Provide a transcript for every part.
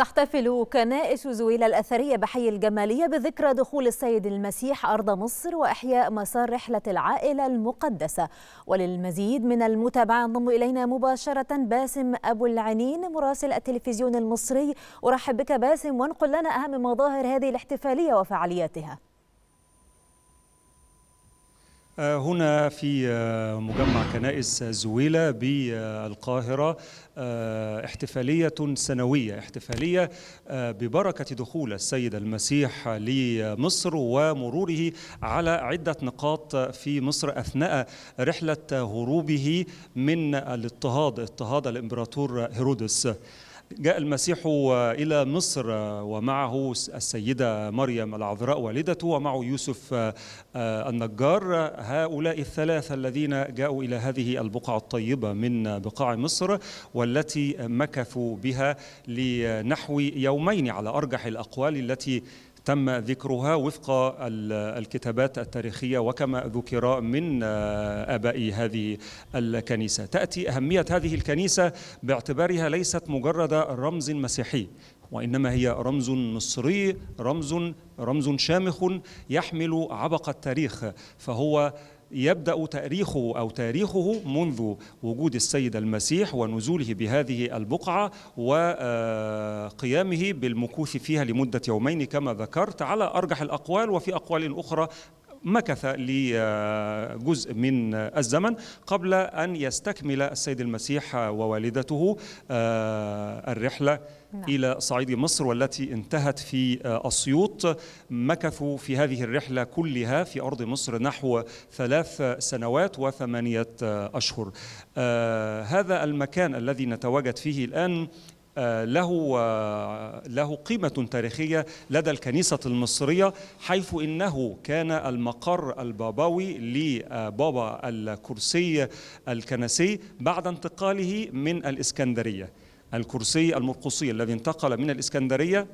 تحتفل كنائس زويلة الأثرية بحي الجمالية بذكرى دخول السيد المسيح أرض مصر وإحياء مسار رحلة العائلة المقدسة وللمزيد من المتابعة انضم إلينا مباشرة باسم أبو العنين مراسل التلفزيون المصري أرحب بك باسم وانقل لنا أهم مظاهر هذه الاحتفالية وفعالياتها آه، هنا في آه، مجمع كنائس زويلة بالقاهرة آه، احتفالية سنوية احتفالية ببركة دخول السيد المسيح لمصر ومروره على عدة نقاط في مصر أثناء رحلة هروبه من الاضطهاد اضطهاد الإمبراطور هيرودس جاء المسيح إلى مصر ومعه السيدة مريم العذراء والدته ومعه يوسف آه، آه، النجار هؤلاء الثلاثة الذين جاءوا إلى هذه البقعة الطيبة من بقاع مصر والتي مكثوا بها لنحو يومين على أرجح الأقوال التي تم ذكرها وفق الكتابات التاريخيه وكما ذكر من آه، اباء هذه الكنيسه. تاتي اهميه هذه الكنيسه باعتبارها ليست مجرد رمز مسيحي وانما هي رمز مصري، رمز رمز شامخ يحمل عبق التاريخ فهو يبدا تاريخه او تاريخه منذ وجود السيد المسيح ونزوله بهذه البقعه وقيامه بالمكوث فيها لمده يومين كما ذكرت على ارجح الاقوال وفي اقوال اخرى مكث لجزء من الزمن قبل أن يستكمل السيد المسيح ووالدته آه، الرحلة نعم. إلى صعيد مصر والتي انتهت في أسيوط آه، مكثوا في هذه الرحلة كلها في أرض مصر نحو ثلاث سنوات وثمانية أشهر آه، هذا المكان الذي نتواجد فيه الآن آه، له آه، له قيمة تاريخية لدى الكنيسة المصرية حيث إنه كان المقر البابوي لبابا الكرسي الكنسي بعد انتقاله من الإسكندرية الكرسي المرقصي الذي انتقل من الإسكندرية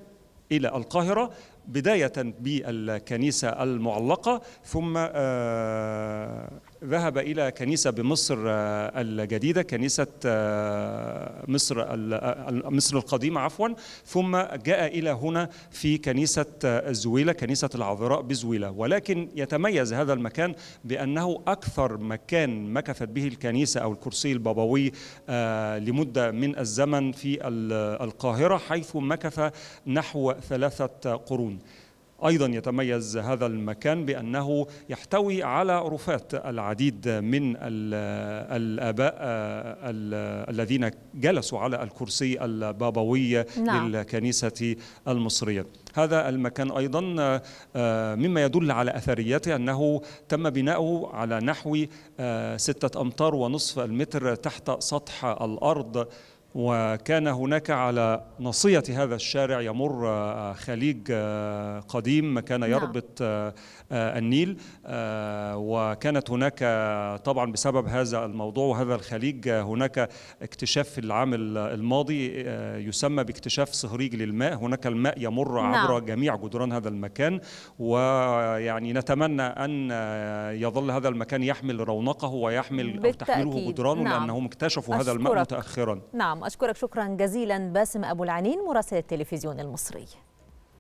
إلى القاهرة بداية بالكنيسة المعلقة ثم آه، ذهب إلى كنيسة بمصر آه، الجديدة كنيسة آه، مصر آه، مصر القديمة عفوا ثم جاء إلى هنا في كنيسة زويلة كنيسة العذراء بزويلة ولكن يتميز هذا المكان بأنه أكثر مكان مكثت به الكنيسة أو الكرسي البابوي لمدة من الزمن في القاهرة حيث مكث نحو ثلاثة قرون أيضا يتميز هذا المكان بأنه يحتوي على رفات العديد من الآباء الذين جلسوا على الكرسي البابوي نعم. للكنيسة المصرية هذا المكان أيضا آه، مما يدل على أثريته أنه تم بناؤه على نحو آه، ستة أمتار ونصف المتر تحت سطح الأرض وكان هناك على ناصية هذا الشارع يمر آه، خليج آه، قديم كان نعم. يربط آه، النيل وكانت هناك طبعا بسبب هذا الموضوع وهذا الخليج هناك اكتشاف في العام الماضي يسمى باكتشاف صهريج للماء هناك الماء يمر نعم. عبر جميع جدران هذا المكان ويعني نتمنى أن يظل هذا المكان يحمل رونقه ويحمل أو تحمله جدرانه نعم. لأنهم اكتشفوا هذا الماء متأخرا نعم أشكرك شكرا جزيلا باسم أبو العنين مراسل التلفزيون المصري